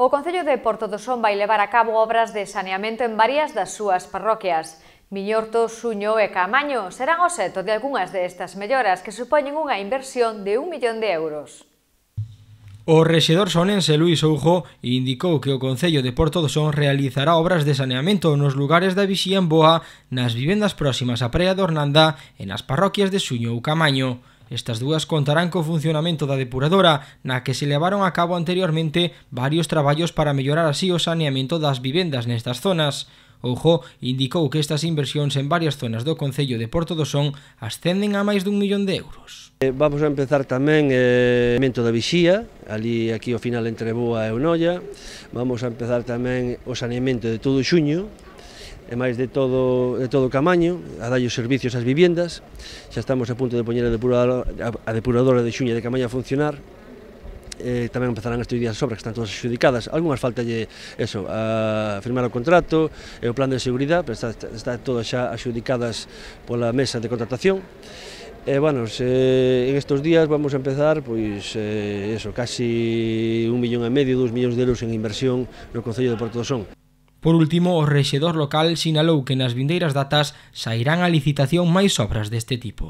O Concello de Porto do Son vai levar a cabo obras de saneamento en varias das súas parroquias. Miñorto, Suño e Camaño serán o seto de algunhas destas melloras que supoñen unha inversión de un millón de euros. O rexedor sonense Luis Oujo indicou que o Concello de Porto do Son realizará obras de saneamento nos lugares da Vixía en Boa, nas vivendas próximas a Praia de Ornanda e nas parroquias de Suño ou Camaño. Estas dúas contarán co funcionamento da depuradora, na que se levaron a cabo anteriormente varios traballos para mellorar así o saneamento das vivendas nestas zonas. Ojo, indicou que estas inversións en varias zonas do Concello de Porto do Son ascenden a máis dun millón de euros. Eh, vamos a empezar tamén eh, saneamento da Vixía, ali aquí ao final entre Boa e Onoia. Vamos a empezar tamén o saneamento de todo xuño, e máis de todo, de todo o camaño, a os servicios ás viviendas, xa estamos a punto de poñer a depuradora, a depuradora de Xuña de Camaño a funcionar, eh, tamén empezarán estes días as obras que están todas adxudicadas. Algúnas faltalle eso, a firmar o contrato e o plan de seguridade, pero está, está todo xa adxudicadas pola mesa de contratación. E, bueno, se, en estes días vamos a empezar, pois, eh, eso, casi un millón e medio, dos millóns de euros en inversión no Concello de Porto do Son. Por último, o rexedor local sinalou que nas vindeiras datas sairán a licitación máis obras deste tipo.